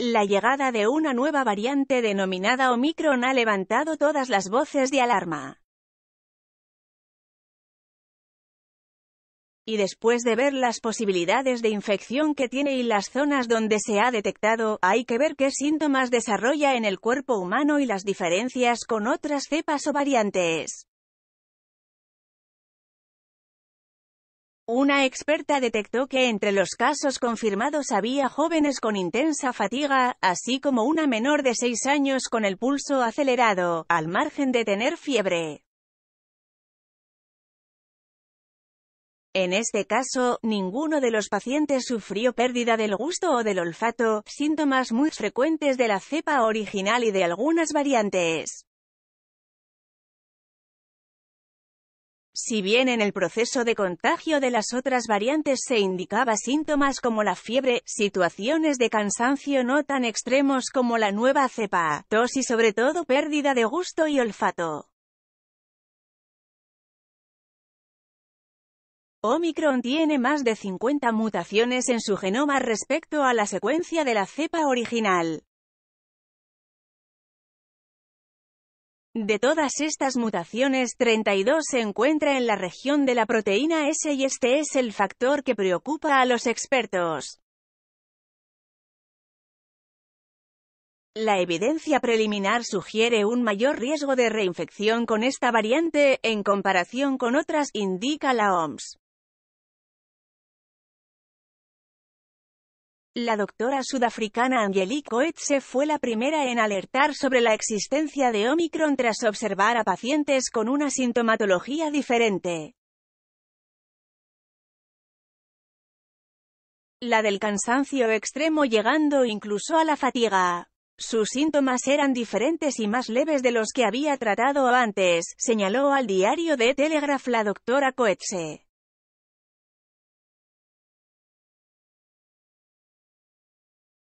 La llegada de una nueva variante denominada Omicron ha levantado todas las voces de alarma. Y después de ver las posibilidades de infección que tiene y las zonas donde se ha detectado, hay que ver qué síntomas desarrolla en el cuerpo humano y las diferencias con otras cepas o variantes. Una experta detectó que entre los casos confirmados había jóvenes con intensa fatiga, así como una menor de 6 años con el pulso acelerado, al margen de tener fiebre. En este caso, ninguno de los pacientes sufrió pérdida del gusto o del olfato, síntomas muy frecuentes de la cepa original y de algunas variantes. Si bien en el proceso de contagio de las otras variantes se indicaba síntomas como la fiebre, situaciones de cansancio no tan extremos como la nueva cepa, tos y sobre todo pérdida de gusto y olfato. Omicron tiene más de 50 mutaciones en su genoma respecto a la secuencia de la cepa original. De todas estas mutaciones, 32 se encuentra en la región de la proteína S y este es el factor que preocupa a los expertos. La evidencia preliminar sugiere un mayor riesgo de reinfección con esta variante, en comparación con otras, indica la OMS. La doctora sudafricana Angelique Coetze fue la primera en alertar sobre la existencia de Omicron tras observar a pacientes con una sintomatología diferente. La del cansancio extremo llegando incluso a la fatiga. Sus síntomas eran diferentes y más leves de los que había tratado antes, señaló al diario de Telegraph la doctora Coetze.